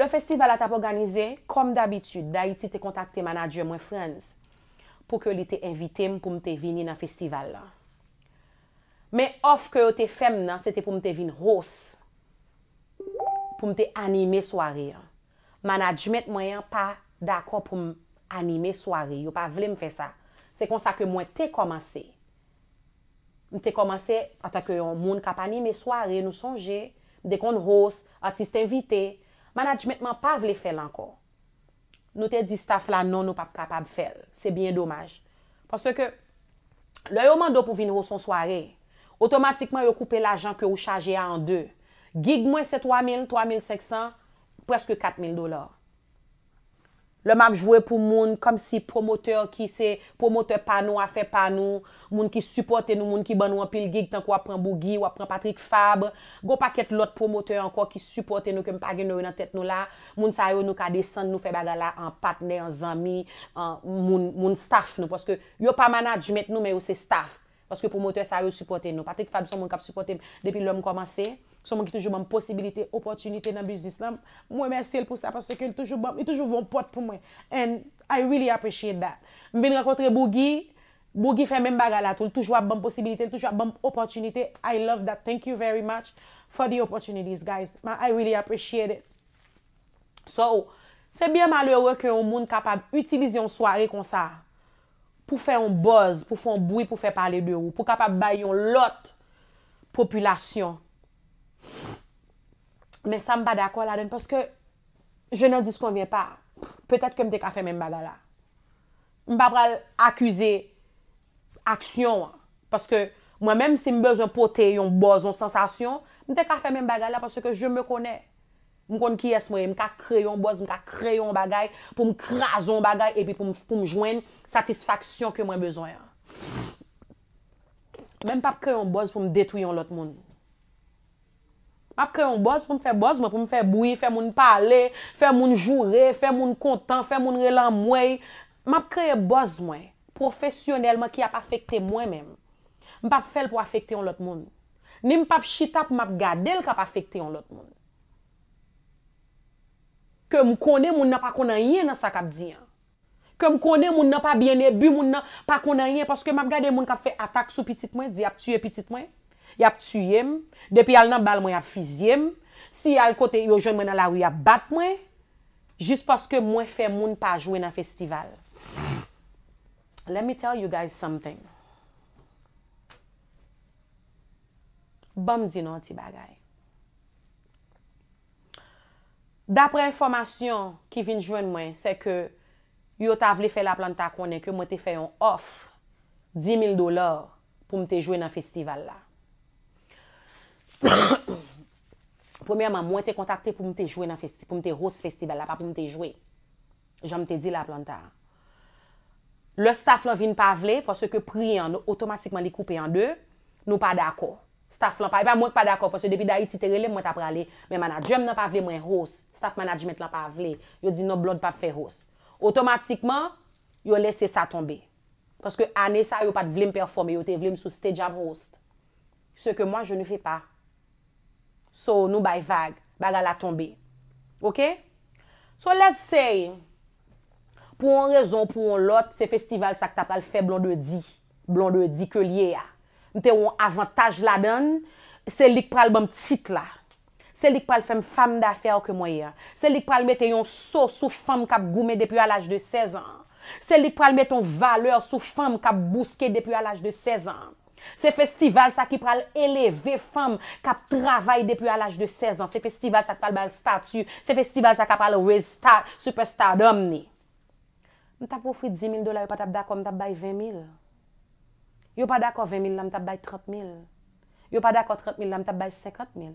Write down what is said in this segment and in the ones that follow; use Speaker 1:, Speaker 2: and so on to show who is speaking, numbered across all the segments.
Speaker 1: Le festival a tap organize, kom dabitud, da iti te kontakte manajye mwen frans pou ke li te evite m pou m te vin in a festival la. Me of ke yo te fem nan, se te pou m te vin rous pou m te anime soare. Manajmet mwen pa dako pou m anime soare. Yo pa vle m fe sa. Se konsa ke mwen te komanse. M te komanse ata ke yon moun kap anime soare, nou sonje, dekoun rous, ati se te evite, managementman pa vle fèl ankor. Nou te di staff la non nou pa kapab fèl. Se bien dommaj. Pwase ke, lè yo mando pou vinro son soare, otomatikman yo koupe l'ajan ke yo chaje a an de. Gig mwen se 3,000, 3,500, preske 4,000 dolar. Lèm ap jwè pou moun, kom si promoteur ki se, promoteur pa nou, afe pa nou, moun ki supporte nou, moun ki ban nou an pil gig tan ko ap pren Boogie, ap pren Patrick Fabre, go pa ket lot promoteur anko ki supporte nou, kem pa gen nou yon e an tèt nou la, moun sa yo nou ka desen nou fe bagala an patne, an zami, an moun staff nou, poske yo pa manaj met nou, men yo se staff, poske promoteur sa yo supporte nou, Patrick Fabre son moun kap supporte, depi lèm komanse, souman ki toujou bom posibilite, opotunite nan bizis nan, mwen mersye l pou sa, parce ke l toujou bom, l toujou voun pot pou mwen, and I really appreciate that, mwen rakotre Boogie, Boogie fè men baga la tou, l toujou ab bom posibilite, l toujou ab bom opotunite, I love that, thank you very much, for the opportunities guys, man I really appreciate it, so, se bien ma lewe ke yon moun kapab, utilize yon soare kon sa, pou fè yon buzz, pou fè yon boui, pou fè pale de ou, pou kapab bay yon lot, populasyon, Men sa m pa da kwa la den, paske je nan diskonvye pa. Petat ke m te ka fe men bagay la. M pa pral akuse, aksyon, paske mwen menm si m bezon poten, yon boz, yon sensasyon, m te ka fe men bagay la, paske je m konen. M konen ki yes mwen, m ka kreyon boz, m ka kreyon bagay, pou m krazon bagay, epi pou m jwen satisfaksyon ke mwen bezoyan. Menm pa kreyon boz pou m detuyon lot moun. M ap kre yon boz pou m fè boz, m ap pou m fè bouy, fè moun pale, fè moun joure, fè moun kontan, fè moun relan mwey. M ap kre yon boz mwen, profesyonelman ki ap afekte mwen menm. M ap fè l pou afekte yon lot moun. Ni m ap chita pou m ap gade l kap afekte yon lot moun. Ke m konen moun nan pa konan yon nan sa kap diyan. Ke m konen moun nan pa biene, bi moun nan pa konan yon. M ap kre yon boz pou m ap fè atak sou pitit mwen, di ap tue pitit mwen. Yap tsyem, depi al nan bal mwen yap fizyem, si al kote yo jwen mwen ala wye bat mwen, jist paske mwen fè moun pa jwen nan festival. Let me tell you guys something. Bam di nan ti bagay. Dapre informasyon ki vin jwen mwen, se ke yo ta vle fè la planta konen ke mwen te fè yon off 10.000 dolar pou mwen te jwen nan festival la. Premèman mwen te kontakte pou mwen te jwè nan festival Pou mwen te host festival la pa pou mwen te jwè Jan mwen te di la plan ta Le staff lan vin pa vle Pwa se ke priy an Otomatikman li koupe an de Nou pa d'akor Staff lan pa E pa mwen te pa d'akor Pwa se depi da iti te relè mwen ta prale Men manajem nan pa vle mwen host Staff management lan pa vle Yo di nan blod pa fe host Otomatikman Yo lese sa tombe Pwa se ke ane sa yo pat vle m performe Yo te vle m sou stage am host Se ke mwen je nou fe pa So nou bay vage, bada la tombe. Ok? So lese se, pou an rezon, pou an lot, se festival sa ki ta pal fe blonde di, blonde di ke liye a. Nte ou an avantaj la dan, se lik pral bom tit la. Se lik pral fem fam da fe ak mwaya. Se lik pral mette yon so sou fam kap goume depi al aj de 16 an. Se lik pral mette yon valeur sou fam kap bouske depi al aj de 16 an. Se festival sa ki pral eleve fam kap travay depi al aj de sezon. Se festival sa ki pral bal statu. Se festival sa ki pral always star, superstar dom ni. Mwen ta profi 10.000 dola, yo pa tap dako mwen tap bay 20.000. Yo pa dako 20.000 la mwen tap bay 30.000. Yo pa dako 30.000 la mwen tap bay 50.000.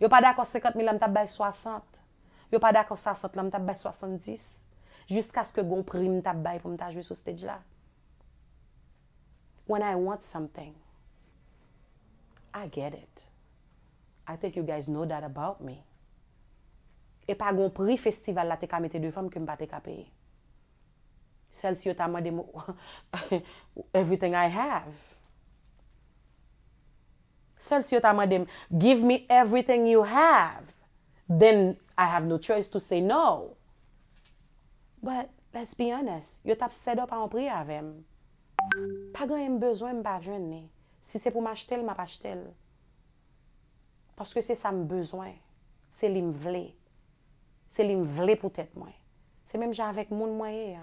Speaker 1: Yo pa dako 50.000 la mwen tap bay 60.000. Yo pa dako 60.000 la mwen tap bay 70.000. Jiska se ke gon pri mwen tap bay pou mwen ta jwe sou stedj la. When I want something, I get it. I think you guys know that about me. E pa gon pri festival la te kamete dwe fom kem pa te kapeyi. Sel si yo ta madem everything I have. Sel si yo ta madem give me everything you have. Then I have no choice to say no. But let's be honest, yo tap set up an pri avem. Pa gwen yon bezwen mba jwen ne, si se pou ma chetel, ma pa chetel, paske se sa mbezwen, se li mvle, se li mvle pou tèt mwen, se menm jen avèk moun mwaye,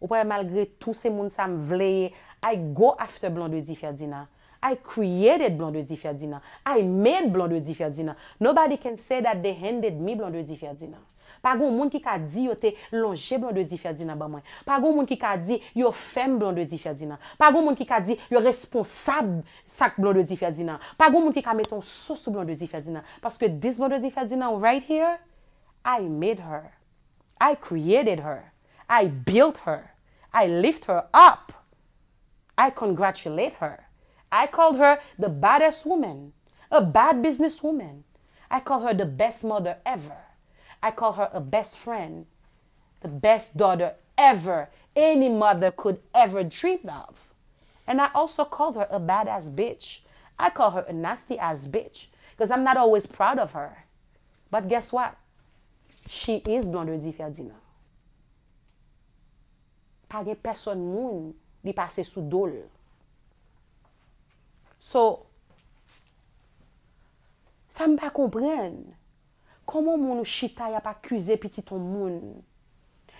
Speaker 1: ou pwaye malgre tou se moun sa mvleye, I go after Blondie Ferdinand, I created Blondie Ferdinand, I made Blondie Ferdinand, nobody can say that they handed me Blondie Ferdinand. Pa goun moun ki ka di yo te longe blonde di fè di nan ba mwen. Pa goun moun ki ka di yo fem blonde di fè di nan. Pa goun moun ki ka di yo responsab sak blonde di fè di nan. Pa goun moun ki ka meton sosu blonde di fè di nan. Paske dis blonde di fè di nan right here, I made her. I created her. I built her. I lift her up. I congratulate her. I called her the baddest woman. A bad business woman. I call her the best mother ever. I call her a best friend, the best daughter ever any mother could ever dream of. And I also called her a badass bitch. I call her a nasty ass bitch because I'm not always proud of her. But guess what? She is Blondie Ferdinand. Pa personne moun li passe sou dol. So, ça m pa Koman moun ou chita yap akuse piti ton moun?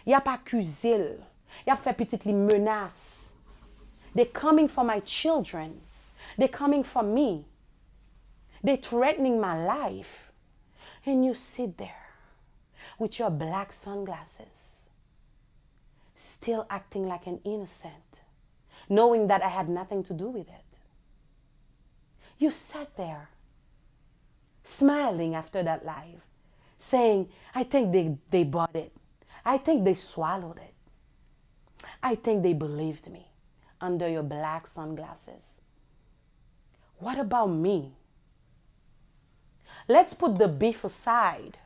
Speaker 1: Yap l. Y'a fait piti les menaces. They coming for my children. They are coming for me. They are threatening my life. And you sit there with your black sunglasses. Still acting like an innocent. Knowing that I had nothing to do with it. You sat there. Smiling after that life saying, I think they, they bought it. I think they swallowed it. I think they believed me under your black sunglasses. What about me? Let's put the beef aside.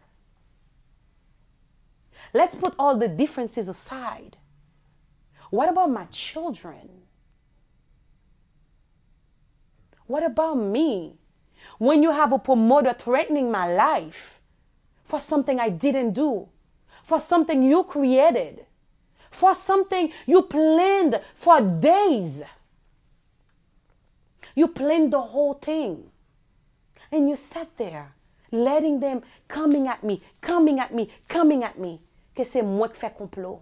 Speaker 1: Let's put all the differences aside. What about my children? What about me? When you have a promoter threatening my life, for something I didn't do, for something you created, for something you planned for days. You planned the whole thing. And you sat there letting them coming at me, coming at me, coming at me. Que c'est moi qui fais complot.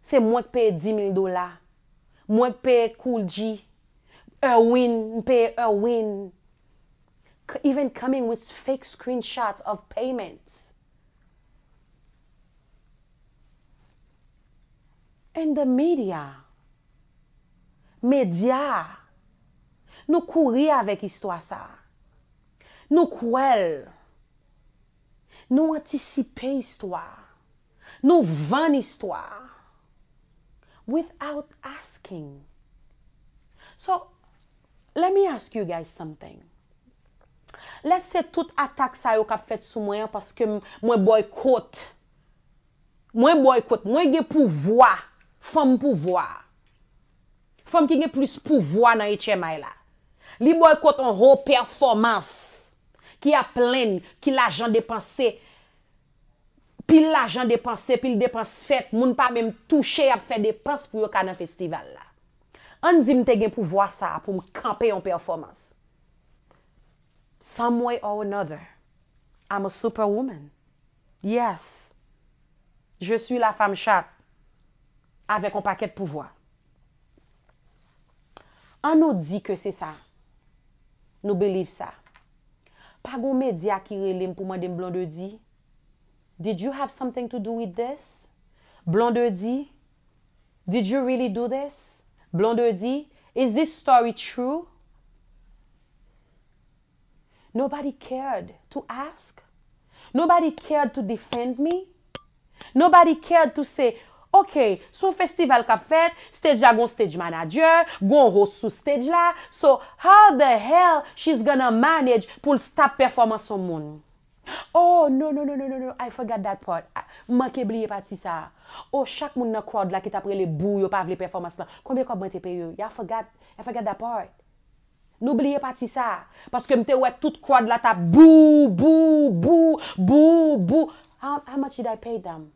Speaker 1: C'est moi qui paye 10 000 dollars. Moi qui paye Cool G. Erwin, paye Erwin even coming with fake screenshots of payments. And the media, media, nous kouri avec histoire sa. Nou kouel. Nou histoire, histwa. Nou van Without asking. So, let me ask you guys something. Lese tout atak sa yo kap fet sou mwen, paske mwen boykot. Mwen boykot, mwen gen pouvoi, fom pouvoi. Fom ki gen plus pouvoi nan itye may la. Li boykot an ro performans, ki a plen, ki la jan depanse, pil la jan depanse, pil depanse fet, moun pa men touche ap fe depanse pou yo ka nan festival la. An di mte gen pouvoi sa, pou m kampen yon performans. Some way or another, I'm a superwoman. Yes, je suis la femme chatte. Avec un paquet de pouvoir. An nou di ke se sa. Nou believe sa. Pag ou me di akire lem pou mwen dem blonde di? Did you have something to do with this? Blonde di? Did you really do this? Blonde di? Is this story true? Nobody cared to ask, nobody cared to defend me, nobody cared to say, ok, sou festival kap fet, stage la gon stage manager, gon host sou stage la, so how the hell she's gonna manage pou l'stop performan son moun? Oh, no, no, no, no, no, I forgot that part. Ah, Mwa ke bliye pati sa. Oh, chak moun nan crowd la ki tapre le bou yo pa avle performan sa. Komey kop bante pe yo? Ya forget, ya forget that part. Noubliye pati sa. Paske mte wet tout kwa dlata. Boo, boo, boo, boo, boo. How much did I pay them?